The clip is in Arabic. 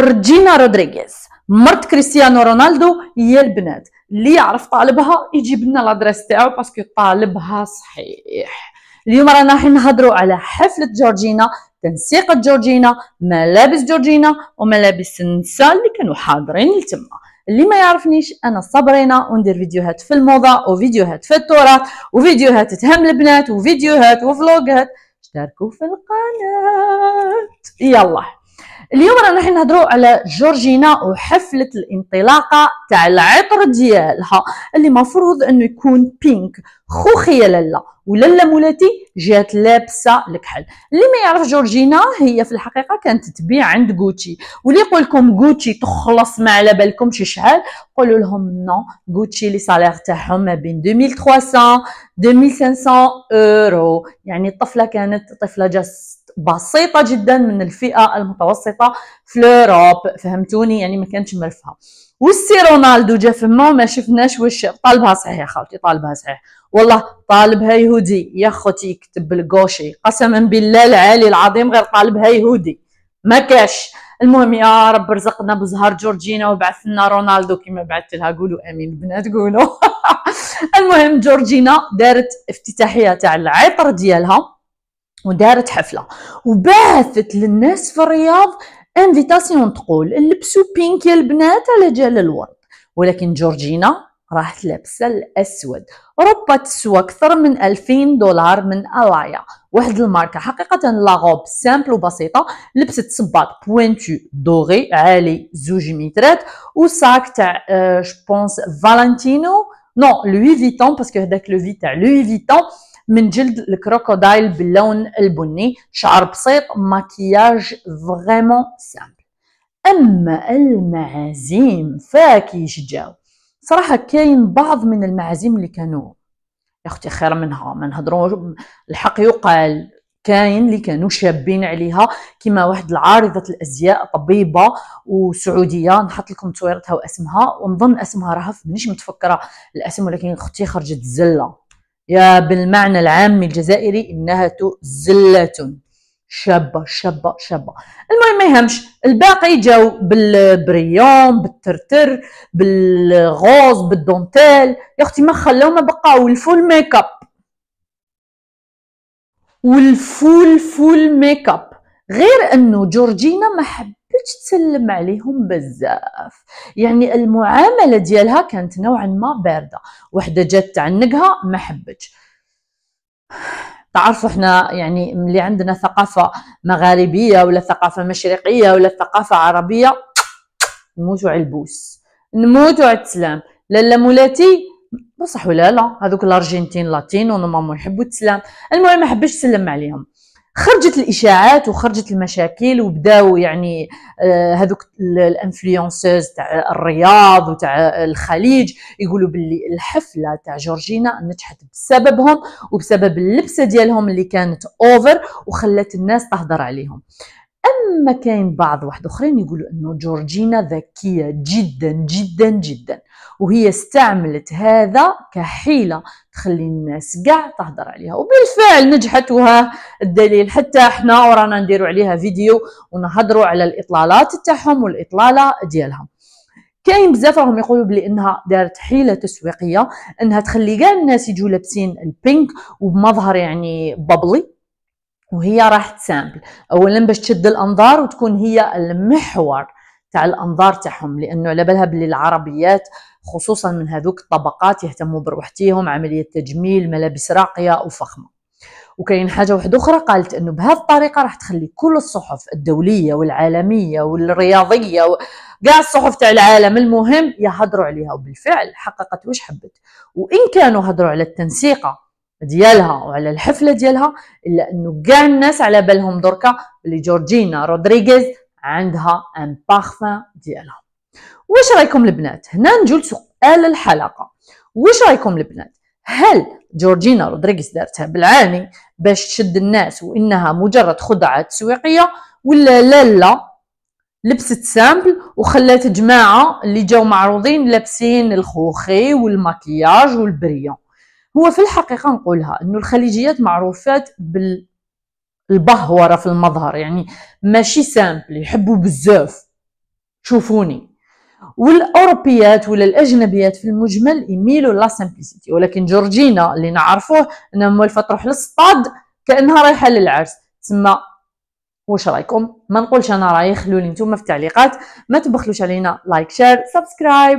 جورجينا رودريغيز مرت كريستيانو رونالدو هي البنات اللي يعرف طالبها يجيب لنا لادريس تاعو باسكو طالبها صحيح اليوم رانا راح نهضروا على حفله جورجينا تنسيق جورجينا ملابس جورجينا وملابس النساء اللي كانوا حاضرين لتما اللي ما يعرفنيش انا صبرينا وندير فيديوهات في الموضه وفيديوهات في التراث وفيديوهات تهم البنات وفيديوهات وفلوجات اشتركوا في القناه يلا اليوم رانا حنا نهضروا على جورجينا وحفله الانطلاقه تاع العطر ديالها اللي مفروض انه يكون بينك خوخي يا لالا ولالا مولاتي جات لابسه الكحل اللي ما يعرف جورجينا هي في الحقيقه كانت تبيع عند غوتشي واللي يقول لكم غوتشي تخلص ما على بالكمش شحال قولوا لهم نو غوتشي لي سالير تاعهم ما بين 2300 2500 اورو يعني الطفله كانت طفله جاست بسيطه جدا من الفئه المتوسطه في اوروب فهمتوني يعني ما كانتش مرفها والسي رونالدو جا فما ما شفناش واش طالبها صحيح يا خالتي طالبها صحيح والله طالبها يهودي يا خوتي يكتب الكوشي قسما بالله العالي العظيم غير طالبها يهودي ما كاش المهم يا رب رزقنا بزهر جورجينا وبعث لنا رونالدو كما بعثت لها قولوا امين البنات قولوا المهم جورجينا دارت افتتاحيه تاع العطر ديالها ودارت حفله وبعثت للناس في الرياض انفيتاسيون تقول لبسوا بينك يا البنات على جال الورد ولكن جورجينا راحت لابسه الاسود ربا تسوى اكثر من 2000 دولار من الايا واحد الماركه حقيقه لاغوب سامبل وبسيطه لبست صباط بوينتو دوغي عالي زوج مترات وساك تاع جبونس جوبونس فالنتينو نو لوي فيتون باسكو هذاك لوي تاع لوي فيتون من جلد الكروكودايل باللون البني شعر بسيط مكياج فريمون سامبل اما المعازيم فاكي جاو صراحه كاين بعض من المعازيم اللي كانوا يا اختي خير منها ما نهضروا الحق يقال كاين اللي كانوا شابين عليها كما واحد العارضه الازياء طبيبه وسعوديه نحط لكم تصويرتها واسمها ونظن اسمها راه مانيش متفكره الاسم ولكن اختي خرجت زله يا بالمعنى العام الجزائري إنها زلة شابة شابة شابة المهم ما يهمش الباقي جاو بالبريون بالترتر بالغوز بالدونتيل يا اختي ما خلاو ما بقاو الفول ميك اب والفول فول ميك اب غير انه جورجينا ما حب تسلم عليهم بزاف يعني المعامله ديالها كانت نوعا ما بارده وحده جات تعنقها ما حبتش تعرفوا حنا يعني ملي عندنا ثقافه مغاربيه ولا ثقافه مشرقيه ولا ثقافه عربيه نموتوا على البوس نموتوا على السلام لالا مولاتي بصح ولا لا هذوك الارجنتين لاتينو نورمالمون يحبوا السلام المهم ما حبش تسلم عليهم خرجت الاشاعات وخرجت المشاكل وبداو يعني آه، هذوك الانفلونسوز تاع الرياض وتاع الخليج يقولوا باللي الحفله تاع جورجينا نجحت بسببهم وبسبب اللبسه ديالهم اللي كانت اوفر وخلت الناس تهضر عليهم اما كاين بعض واحد اخرين يقولوا انه جورجينا ذكيه جدا جدا جدا وهي استعملت هذا كحيله تخلي الناس كاع تهضر عليها وبالفعل نجحت وها الدليل حتى احنا ورانا نديروا عليها فيديو ونهضروا على الاطلالات تاعهم والاطلاله ديالهم كاين بزاف راهم يقولوا بلي انها دارت حيله تسويقيه انها تخلي كاع الناس يجوا لابسين البينك وبمظهر يعني بابلي وهي راح تسامبل اولا باش تشد الانظار وتكون هي المحور تاع الانظار تاعهم لانه على بالها باللي العربيات خصوصا من هذوك الطبقات يهتموا بروحتيهم عمليه تجميل ملابس راقيه وفخمه وكاين حاجه واحده اخرى قالت انه بهذه الطريقه راح تخلي كل الصحف الدوليه والعالميه والرياضيه وكاع الصحف تاع العالم المهم يهضروا عليها وبالفعل حققت واش حبت وان كانوا هضروا على التنسيقه ديالها وعلى الحفله ديالها الا انه كاع الناس على بالهم دركا بلي جورجينا رودريغيز عندها ان بارفان ديالها واش رايكم البنات هنا نجو لسؤال الحلقه واش رايكم البنات هل جورجينا رودريغيز دارتها بالعاني باش تشد الناس وانها مجرد خدعه تسويقيه ولا لا لا لبست سامبل وخلات جماعه اللي جاو معروضين لابسين الخوخي والماكياج والبريون هو في الحقيقه نقولها انه الخليجيات معروفات بالبهوره في المظهر يعني ماشي سامبل يحبوا بزاف شوفوني والاوروبيات ولا الاجنبيات في المجمل يميلوا لا سامبليسيتي ولكن جورجينا اللي نعرفوه انها موالفه تروح للسطاد كانها رايحه للعرس تسمى واش رايكم ما نقولش انا رايي خلوني نتوما في التعليقات ما تبخلوش علينا لايك شير سبسكرايب